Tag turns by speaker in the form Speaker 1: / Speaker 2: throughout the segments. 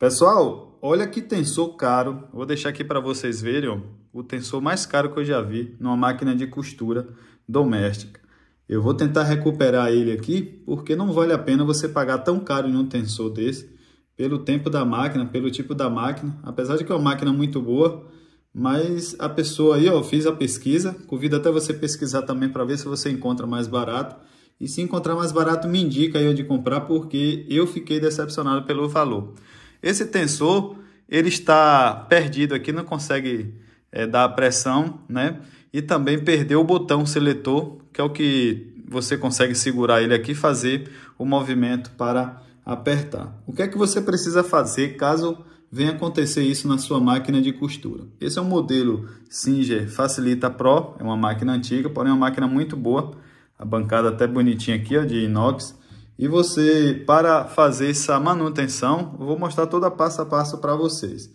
Speaker 1: Pessoal, olha que tensor caro. Vou deixar aqui para vocês verem ó, o tensor mais caro que eu já vi numa máquina de costura doméstica. Eu vou tentar recuperar ele aqui, porque não vale a pena você pagar tão caro em um tensor desse, pelo tempo da máquina, pelo tipo da máquina. Apesar de que é uma máquina muito boa, mas a pessoa aí, ó, fiz a pesquisa, convido até você pesquisar também para ver se você encontra mais barato. E se encontrar mais barato, me indica aí onde comprar, porque eu fiquei decepcionado pelo valor. Esse tensor ele está perdido aqui, não consegue é, dar a pressão, né? E também perdeu o botão seletor, que é o que você consegue segurar ele aqui e fazer o movimento para apertar. O que é que você precisa fazer caso venha acontecer isso na sua máquina de costura? Esse é um modelo Singer Facilita Pro, é uma máquina antiga, porém uma máquina muito boa. A bancada até bonitinha aqui, ó, de inox. E você, para fazer essa manutenção, vou mostrar toda passo a passo para vocês.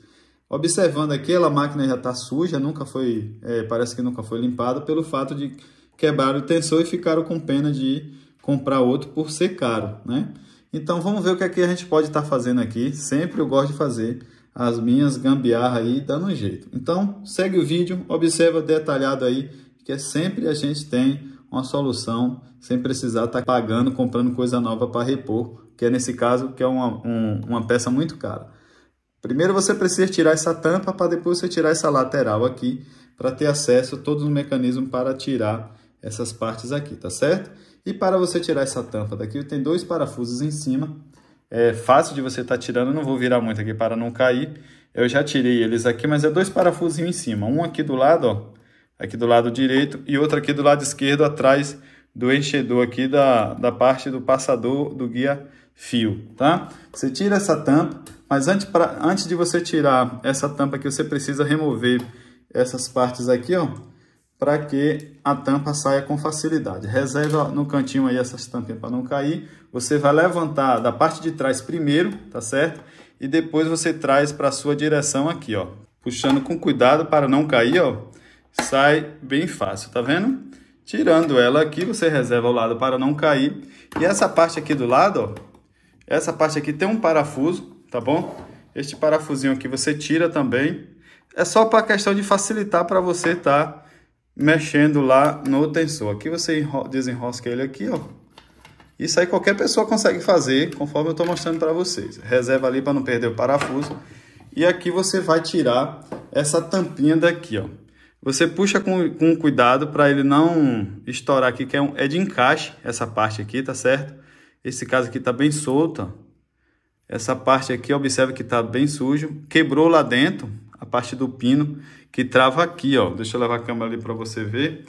Speaker 1: Observando aqui, a máquina já está suja, nunca foi, é, parece que nunca foi limpada, pelo fato de quebrar o tensor e ficaram com pena de comprar outro por ser caro, né? Então vamos ver o que, é que a gente pode estar tá fazendo aqui. Sempre eu gosto de fazer as minhas gambiarra aí, dando um jeito. Então segue o vídeo, observa detalhado aí, que é sempre a gente tem uma solução sem precisar estar tá pagando, comprando coisa nova para repor, que é nesse caso que é uma, um, uma peça muito cara. Primeiro você precisa tirar essa tampa para depois você tirar essa lateral aqui para ter acesso a todos os mecanismos para tirar essas partes aqui, tá certo? E para você tirar essa tampa daqui, tem dois parafusos em cima. É fácil de você estar tá tirando, não vou virar muito aqui para não cair. Eu já tirei eles aqui, mas é dois parafusinhos em cima. Um aqui do lado, ó, aqui do lado direito e outra aqui do lado esquerdo atrás do enchedor aqui da, da parte do passador do guia fio, tá? Você tira essa tampa, mas antes, pra, antes de você tirar essa tampa aqui, você precisa remover essas partes aqui, ó, para que a tampa saia com facilidade. Reserva no cantinho aí essas tampinhas para não cair. Você vai levantar da parte de trás primeiro, tá certo? E depois você traz para sua direção aqui, ó, puxando com cuidado para não cair, ó sai bem fácil, tá vendo? Tirando ela aqui, você reserva o lado para não cair. E essa parte aqui do lado, ó, essa parte aqui tem um parafuso, tá bom? Este parafusinho aqui você tira também. É só para questão de facilitar para você estar tá mexendo lá no tensor. Aqui você desenrosca ele aqui, ó. Isso aí qualquer pessoa consegue fazer, conforme eu estou mostrando para vocês. Reserva ali para não perder o parafuso. E aqui você vai tirar essa tampinha daqui, ó. Você puxa com, com cuidado para ele não estourar aqui, que é, um, é de encaixe essa parte aqui, tá certo? Esse caso aqui tá bem solto, Essa parte aqui, observa que tá bem sujo. Quebrou lá dentro, a parte do pino que trava aqui, ó. Deixa eu levar a câmera ali para você ver.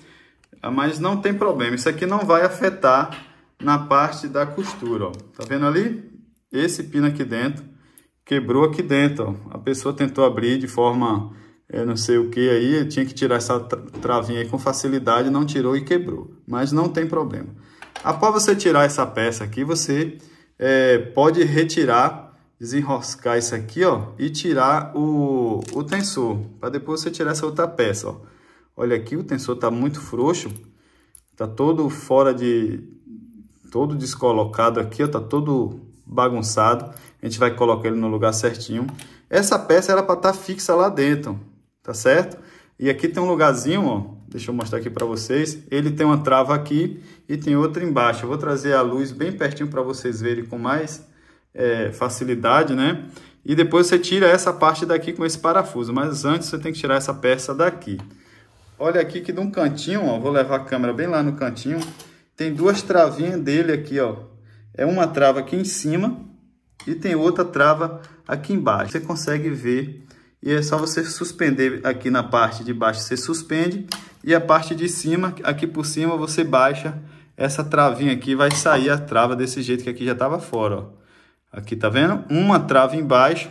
Speaker 1: Ah, mas não tem problema, isso aqui não vai afetar na parte da costura, ó. Tá vendo ali? Esse pino aqui dentro quebrou aqui dentro, ó. A pessoa tentou abrir de forma é, não sei o que aí, tinha que tirar essa travinha aí com facilidade, não tirou e quebrou. Mas não tem problema. Após você tirar essa peça aqui, você é, pode retirar, desenroscar isso aqui, ó, e tirar o, o tensor, para depois você tirar essa outra peça, ó. Olha aqui, o tensor está muito frouxo, está todo fora de... todo descolocado aqui, está todo bagunçado. A gente vai colocar ele no lugar certinho. Essa peça era para estar tá fixa lá dentro, tá certo? E aqui tem um lugarzinho, ó, deixa eu mostrar aqui para vocês, ele tem uma trava aqui e tem outra embaixo. Eu vou trazer a luz bem pertinho para vocês verem com mais é, facilidade, né? E depois você tira essa parte daqui com esse parafuso, mas antes você tem que tirar essa peça daqui. Olha aqui que de um cantinho, ó, vou levar a câmera bem lá no cantinho, tem duas travinhas dele aqui, ó. É uma trava aqui em cima e tem outra trava aqui embaixo. Você consegue ver e é só você suspender aqui na parte de baixo, você suspende. E a parte de cima, aqui por cima, você baixa essa travinha aqui. Vai sair a trava desse jeito que aqui já estava fora, ó. Aqui, tá vendo? Uma trava embaixo,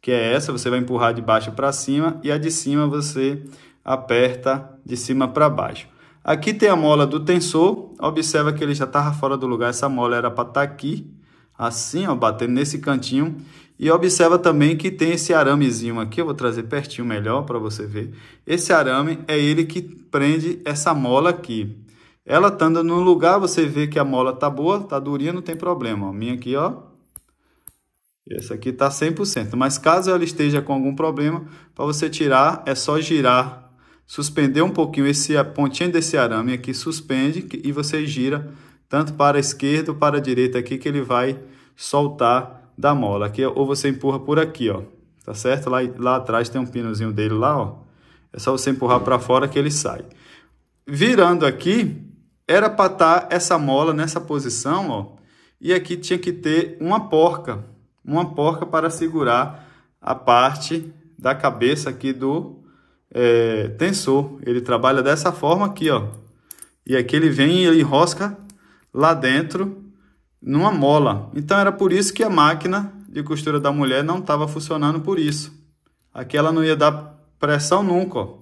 Speaker 1: que é essa. Você vai empurrar de baixo para cima. E a de cima você aperta de cima para baixo. Aqui tem a mola do tensor. Observa que ele já estava fora do lugar. Essa mola era para estar tá aqui assim, ó, batendo nesse cantinho. E observa também que tem esse aramezinho aqui, eu vou trazer pertinho melhor para você ver. Esse arame é ele que prende essa mola aqui. Ela estando no lugar, você vê que a mola tá boa, tá durinha, não tem problema. A minha aqui, ó. Essa aqui tá 100%. Mas caso ela esteja com algum problema, para você tirar, é só girar. Suspender um pouquinho esse, a pontinha desse arame aqui, suspende e você gira tanto para a esquerda ou para a direita aqui que ele vai soltar da mola. Aqui, ou você empurra por aqui, ó, tá certo? Lá, lá atrás tem um pinozinho dele lá, ó. É só você empurrar para fora que ele sai. Virando aqui, era para estar tá essa mola nessa posição, ó. E aqui tinha que ter uma porca, uma porca para segurar a parte da cabeça aqui do é, tensor. Ele trabalha dessa forma aqui, ó. E aqui ele vem e ele enrosca lá dentro numa mola. Então era por isso que a máquina de costura da mulher não estava funcionando por isso. Aqui ela não ia dar pressão nunca, ó.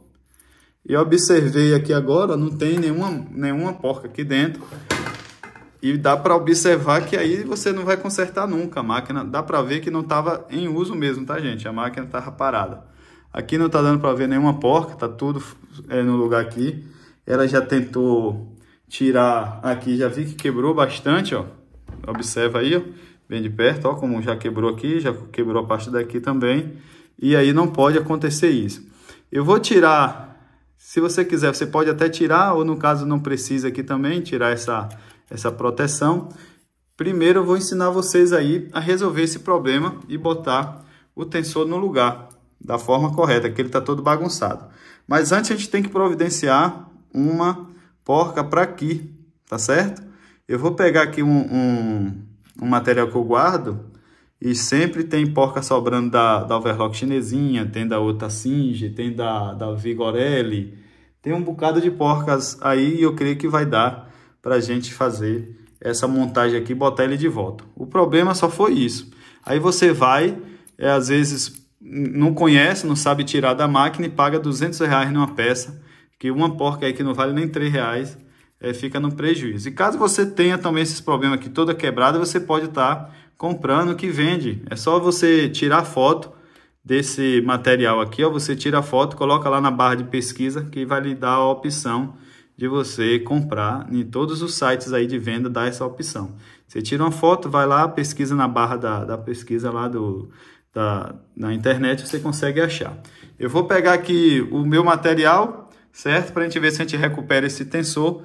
Speaker 1: E observei aqui agora, não tem nenhuma, nenhuma porca aqui dentro. E dá para observar que aí você não vai consertar nunca a máquina. Dá para ver que não estava em uso mesmo, tá, gente? A máquina estava parada. Aqui não está dando para ver nenhuma porca, tá tudo é, no lugar aqui. Ela já tentou tirar aqui, já vi que quebrou bastante, ó. Observa aí, ó, bem de perto, ó, como já quebrou aqui, já quebrou a parte daqui também. E aí não pode acontecer isso. Eu vou tirar, se você quiser, você pode até tirar, ou no caso não precisa aqui também, tirar essa, essa proteção. Primeiro eu vou ensinar vocês aí a resolver esse problema e botar o tensor no lugar da forma correta, que ele está todo bagunçado. Mas antes a gente tem que providenciar uma porca para aqui, tá certo? Eu vou pegar aqui um, um, um, material que eu guardo e sempre tem porca sobrando da, da overlock chinesinha, tem da outra singe, tem da, da Vigorelli, tem um bocado de porcas aí e eu creio que vai dar para a gente fazer essa montagem aqui botar ele de volta. O problema só foi isso. Aí você vai, é, às vezes não conhece, não sabe tirar da máquina e paga 200 reais numa peça que uma porca aí que não vale nem 3 reais é, fica no prejuízo. E caso você tenha também esses problemas aqui toda quebrada, você pode estar tá comprando que vende. É só você tirar foto desse material aqui, ó, você tira a foto, coloca lá na barra de pesquisa que vai lhe dar a opção de você comprar em todos os sites aí de venda, dá essa opção. Você tira uma foto, vai lá, pesquisa na barra da, da pesquisa lá do, da, na internet, você consegue achar. Eu vou pegar aqui o meu material, certo? Para a gente ver se a gente recupera esse tensor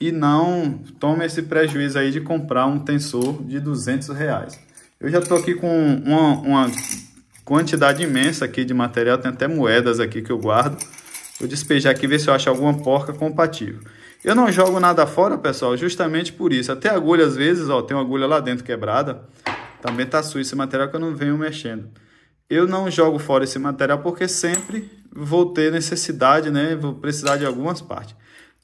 Speaker 1: e não toma esse prejuízo aí de comprar um tensor de 200 reais. Eu já estou aqui com uma, uma quantidade imensa aqui de material, tem até moedas aqui que eu guardo. Vou despejar aqui, ver se eu acho alguma porca compatível. Eu não jogo nada fora, pessoal, justamente por isso. Até agulha, às vezes, ó, tem uma agulha lá dentro quebrada. Também tá sujo esse material que eu não venho mexendo. Eu não jogo fora esse material porque sempre vou ter necessidade, né? Vou precisar de algumas partes.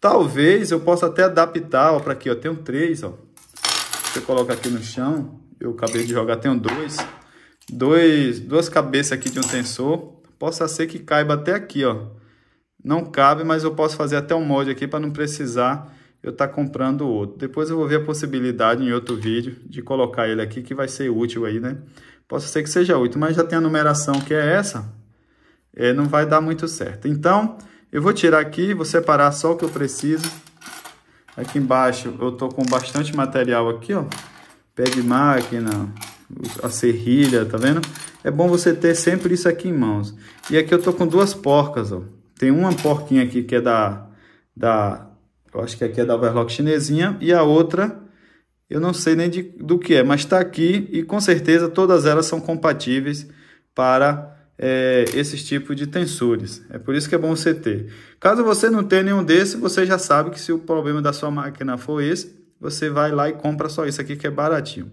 Speaker 1: Talvez eu possa até adaptar, para aqui, ó, tenho três, ó. Você coloca aqui no chão, eu acabei de jogar, tenho dois. dois duas cabeças aqui de um tensor. Possa ser que caiba até aqui, ó. Não cabe, mas eu posso fazer até um molde aqui para não precisar eu estar tá comprando outro. Depois eu vou ver a possibilidade em outro vídeo de colocar ele aqui, que vai ser útil aí, né? Pode ser que seja 8, mas já tem a numeração que é essa. É, não vai dar muito certo. Então, eu vou tirar aqui, vou separar só o que eu preciso. Aqui embaixo eu tô com bastante material aqui, ó. Pé de máquina, a serrilha, tá vendo? É bom você ter sempre isso aqui em mãos. E aqui eu tô com duas porcas, ó. Tem uma porquinha aqui que é da... da eu acho que aqui é da overlock chinesinha. E a outra eu não sei nem de, do que é, mas está aqui e com certeza todas elas são compatíveis para é, esses tipos de tensores. É por isso que é bom você ter. Caso você não tenha nenhum desse, você já sabe que se o problema da sua máquina for esse, você vai lá e compra só isso aqui que é baratinho.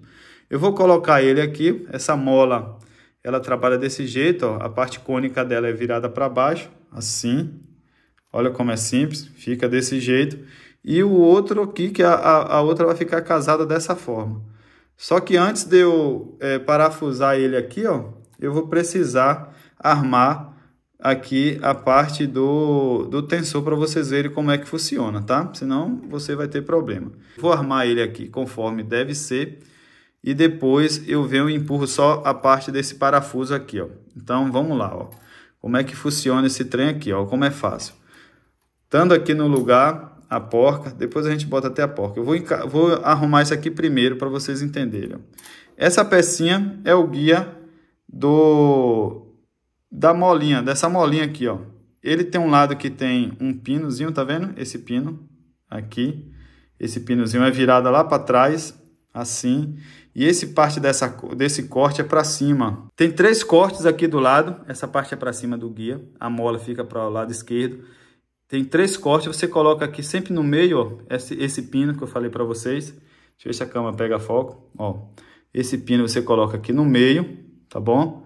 Speaker 1: Eu vou colocar ele aqui, essa mola, ela trabalha desse jeito, ó, a parte cônica dela é virada para baixo, assim. Olha como é simples, fica desse jeito e o outro aqui, que a, a, outra vai ficar casada dessa forma. Só que antes de eu é, parafusar ele aqui, ó, eu vou precisar armar aqui a parte do, do tensor para vocês verem como é que funciona, tá? Senão você vai ter problema. Vou armar ele aqui conforme deve ser e depois eu venho e empurro só a parte desse parafuso aqui, ó. Então vamos lá, ó. Como é que funciona esse trem aqui, ó, como é fácil. Estando aqui no lugar, a porca, depois a gente bota até a porca. Eu vou, vou arrumar isso aqui primeiro para vocês entenderem. Essa pecinha é o guia do da molinha, dessa molinha aqui, ó. Ele tem um lado que tem um pinozinho, tá vendo? Esse pino aqui. Esse pinozinho é virado lá para trás, assim. E esse parte dessa, desse corte é para cima. Tem três cortes aqui do lado. Essa parte é para cima do guia. A mola fica para o lado esquerdo. Tem três cortes, você coloca aqui sempre no meio, ó, esse, esse pino que eu falei para vocês. Deixa eu ver se a cama pega foco, ó. Esse pino você coloca aqui no meio, tá bom?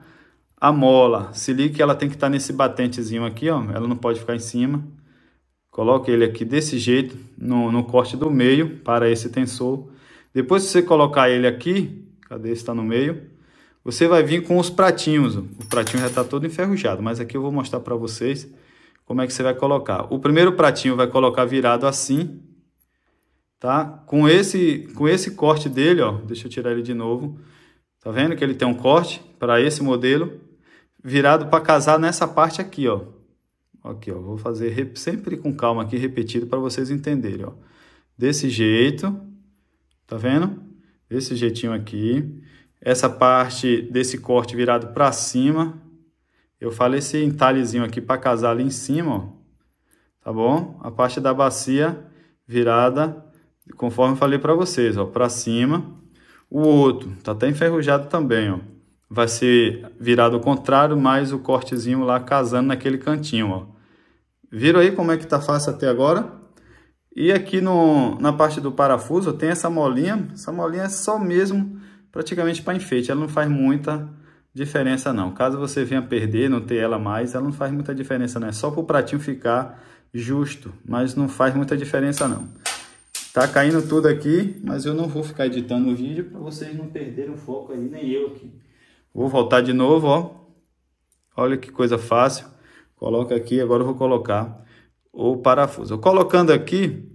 Speaker 1: A mola, se liga que ela tem que estar tá nesse batentezinho aqui, ó. Ela não pode ficar em cima. Coloca ele aqui desse jeito, no, no corte do meio, para esse tensor. Depois que você colocar ele aqui, cadê? Está no meio. Você vai vir com os pratinhos. O pratinho já está todo enferrujado, mas aqui eu vou mostrar para vocês como é que você vai colocar. O primeiro pratinho vai colocar virado assim, tá? Com esse, com esse corte dele, ó, deixa eu tirar ele de novo. Tá vendo que ele tem um corte para esse modelo virado para casar nessa parte aqui, ó. Aqui, ó, vou fazer sempre com calma aqui, repetido para vocês entenderem, ó. Desse jeito, tá vendo? Desse jeitinho aqui. Essa parte desse corte virado para cima, eu falei esse entalhezinho aqui para casar ali em cima, ó. Tá bom? A parte da bacia virada, conforme falei para vocês, ó, para cima. O outro tá até enferrujado também, ó. Vai ser virado ao contrário, mais o cortezinho lá casando naquele cantinho, ó. Viram aí como é que tá fácil até agora? E aqui no, na parte do parafuso tem essa molinha. Essa molinha é só mesmo praticamente para enfeite. Ela não faz muita diferença não. Caso você venha perder, não ter ela mais, ela não faz muita diferença, né? Só para o pratinho ficar justo, mas não faz muita diferença não. Tá caindo tudo aqui, mas eu não vou ficar editando o vídeo para vocês não perderem o foco aí, nem eu aqui. Vou voltar de novo, ó. Olha que coisa fácil. Coloca aqui, agora eu vou colocar o parafuso. Colocando aqui,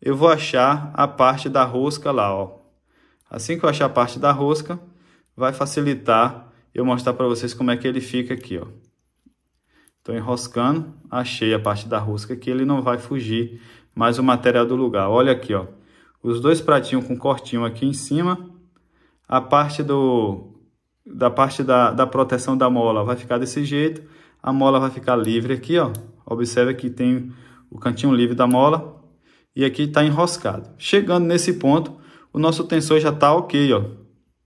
Speaker 1: eu vou achar a parte da rosca lá, ó. Assim que eu achar a parte da rosca, vai facilitar eu mostrar para vocês como é que ele fica aqui, ó. Tô enroscando, achei a parte da rosca aqui, ele não vai fugir mais o material do lugar. Olha aqui, ó, os dois pratinhos com cortinho aqui em cima, a parte do da parte da, da proteção da mola vai ficar desse jeito, a mola vai ficar livre aqui, ó. Observe que tem o cantinho livre da mola e aqui está enroscado. Chegando nesse ponto, o nosso tensor já está ok, ó.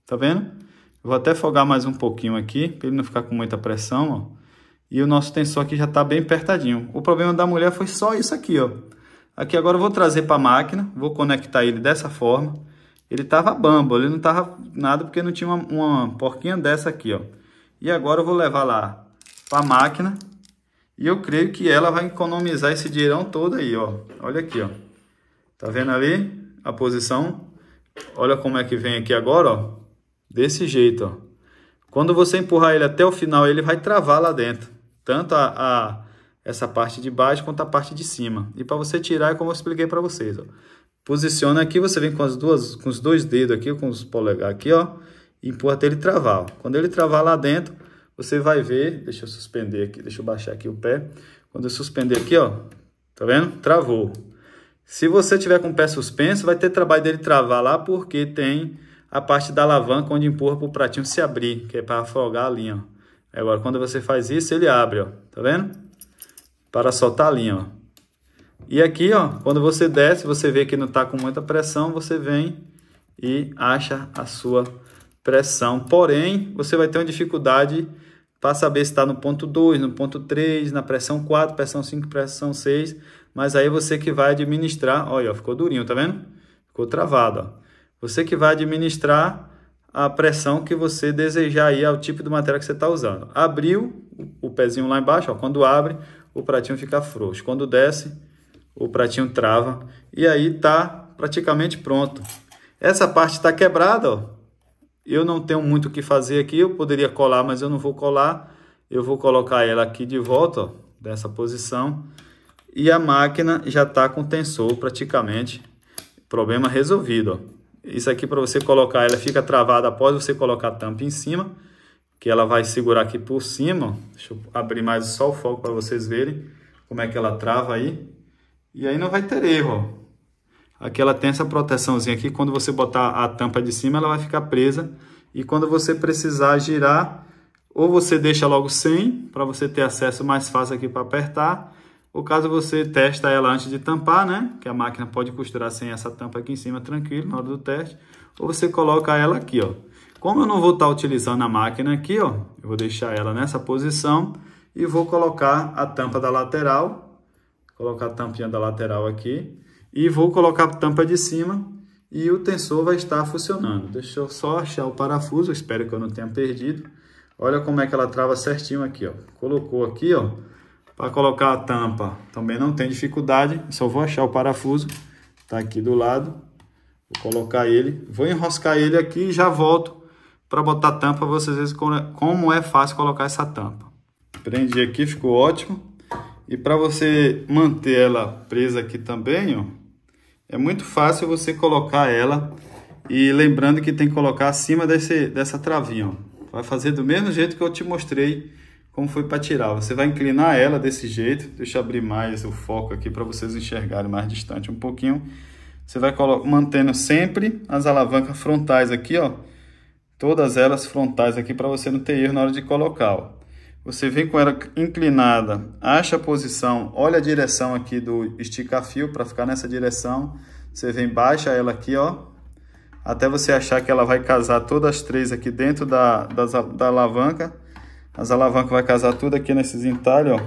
Speaker 1: Tá vendo? Vou até folgar mais um pouquinho aqui, para ele não ficar com muita pressão, ó. E o nosso tensor aqui já está bem apertadinho. O problema da mulher foi só isso aqui, ó. Aqui agora eu vou trazer para a máquina, vou conectar ele dessa forma. Ele estava bambo, ele não estava nada porque não tinha uma, uma porquinha dessa aqui, ó. E agora eu vou levar lá para a máquina e eu creio que ela vai economizar esse dinheirão todo aí, ó. Olha aqui, ó. Tá vendo ali a posição? Olha como é que vem aqui agora, ó. Desse jeito, ó. Quando você empurrar ele até o final, ele vai travar lá dentro. Tanto a, a essa parte de baixo quanto a parte de cima. E para você tirar, é como eu expliquei para vocês, ó. Posiciona aqui, você vem com as duas, com os dois dedos aqui, com os polegares aqui, ó. E empurra até ele travar. Ó. Quando ele travar lá dentro, você vai ver. Deixa eu suspender aqui, deixa eu baixar aqui o pé. Quando eu suspender aqui, ó, tá vendo? Travou. Se você tiver com o pé suspenso, vai ter trabalho dele travar lá, porque tem a parte da alavanca onde empurra para o pratinho se abrir, que é para afogar a linha. Ó. Agora, quando você faz isso, ele abre, ó. Tá vendo? Para soltar a linha, ó. E aqui, ó, quando você desce, você vê que não está com muita pressão, você vem e acha a sua pressão. Porém, você vai ter uma dificuldade para saber se está no ponto 2, no ponto 3, na pressão 4, pressão 5, pressão 6. Mas aí você que vai administrar. Olha, ó, ficou durinho, tá vendo? Ficou travado, ó. Você que vai administrar a pressão que você desejar aí ao tipo de matéria que você está usando. Abriu o pezinho lá embaixo, ó, quando abre, o pratinho fica frouxo. Quando desce, o pratinho trava e aí tá praticamente pronto. Essa parte está quebrada, ó. Eu não tenho muito o que fazer aqui, eu poderia colar, mas eu não vou colar. Eu vou colocar ela aqui de volta, dessa posição. E a máquina já está com tensor praticamente. Problema resolvido, ó. Isso aqui para você colocar, ela fica travada após você colocar a tampa em cima, que ela vai segurar aqui por cima. Deixa eu abrir mais só o foco para vocês verem como é que ela trava aí. E aí não vai ter erro, ó. Aqui ela tem essa proteçãozinha aqui, quando você botar a tampa de cima, ela vai ficar presa. E quando você precisar girar, ou você deixa logo sem, para você ter acesso mais fácil aqui para apertar, ou caso você testa ela antes de tampar, né? Que a máquina pode costurar sem essa tampa aqui em cima, tranquilo, na hora do teste. Ou você coloca ela aqui, ó. Como eu não vou estar utilizando a máquina aqui, ó, eu vou deixar ela nessa posição e vou colocar a tampa da lateral, colocar a tampinha da lateral aqui e vou colocar a tampa de cima e o tensor vai estar funcionando. Deixa eu só achar o parafuso, espero que eu não tenha perdido. Olha como é que ela trava certinho aqui, ó. Colocou aqui, ó para colocar a tampa também não tem dificuldade, só vou achar o parafuso, tá aqui do lado. Vou colocar ele, vou enroscar ele aqui e já volto para botar a tampa, vocês verem é, como é fácil colocar essa tampa. Prendi aqui, ficou ótimo. E para você manter ela presa aqui também, ó, é muito fácil você colocar ela e lembrando que tem que colocar acima desse, dessa travinha, ó. Vai fazer do mesmo jeito que eu te mostrei como foi para tirar. Você vai inclinar ela desse jeito, deixa eu abrir mais o foco aqui para vocês enxergarem mais distante um pouquinho. Você vai mantendo sempre as alavancas frontais aqui, ó. Todas elas frontais aqui para você não ter erro na hora de colocar, ó. Você vem com ela inclinada, acha a posição, olha a direção aqui do estica-fio para ficar nessa direção. Você vem, baixa ela aqui, ó, até você achar que ela vai casar todas as três aqui dentro da, das, da alavanca. As alavancas vai casar tudo aqui nesses entalhes, ó.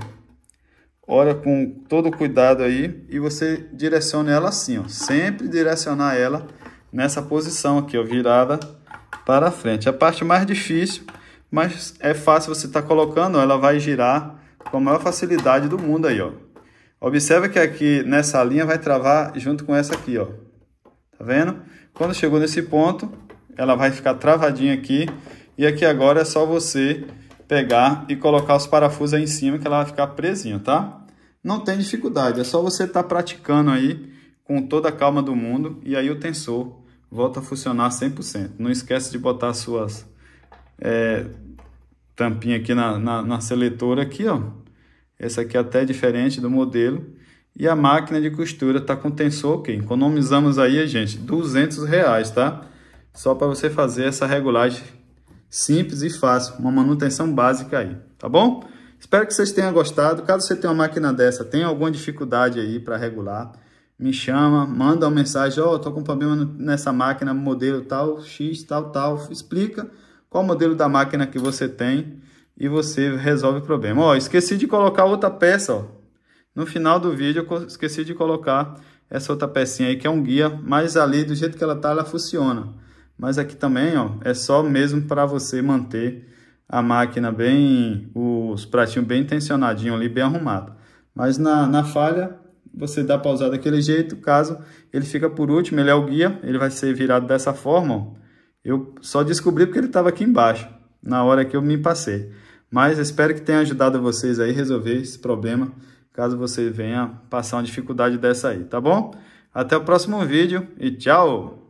Speaker 1: Olha com todo cuidado aí e você direciona ela assim, ó. Sempre direcionar ela nessa posição aqui, ó, virada para frente. A parte mais difícil, mas é fácil você estar tá colocando, ó, ela vai girar com a maior facilidade do mundo aí, ó. observe que aqui nessa linha vai travar junto com essa aqui, ó. Tá vendo? Quando chegou nesse ponto, ela vai ficar travadinha aqui. E aqui agora é só você pegar e colocar os parafusos aí em cima que ela vai ficar presinha, tá? Não tem dificuldade, é só você estar tá praticando aí com toda a calma do mundo e aí o tensor volta a funcionar 100%. Não esquece de botar suas é, tampinha aqui na, na, na seletora aqui, ó. Essa aqui é até diferente do modelo. E a máquina de costura tá com tensor ok. Economizamos aí, gente, 200 reais, tá? Só para você fazer essa regulagem simples e fácil, uma manutenção básica aí, tá bom? Espero que vocês tenham gostado. Caso você tenha uma máquina dessa, tenha alguma dificuldade aí para regular, me chama, manda uma mensagem, ó, oh, tô com problema nessa máquina, modelo tal, X, tal, tal, explica qual modelo da máquina que você tem e você resolve o problema. Ó, esqueci de colocar outra peça, ó. No final do vídeo eu esqueci de colocar essa outra pecinha aí, que é um guia, mas ali do jeito que ela tá, ela funciona. Mas aqui também, ó, é só mesmo para você manter a máquina bem, os pratinhos bem tensionadinho ali, bem arrumado. Mas na, na falha, você dá para usar daquele jeito, caso ele fica por último, ele é o guia, ele vai ser virado dessa forma, ó. Eu só descobri porque ele estava aqui embaixo, na hora que eu me passei. Mas espero que tenha ajudado vocês aí resolver esse problema, caso você venha passar uma dificuldade dessa aí, tá bom? Até o próximo vídeo e tchau!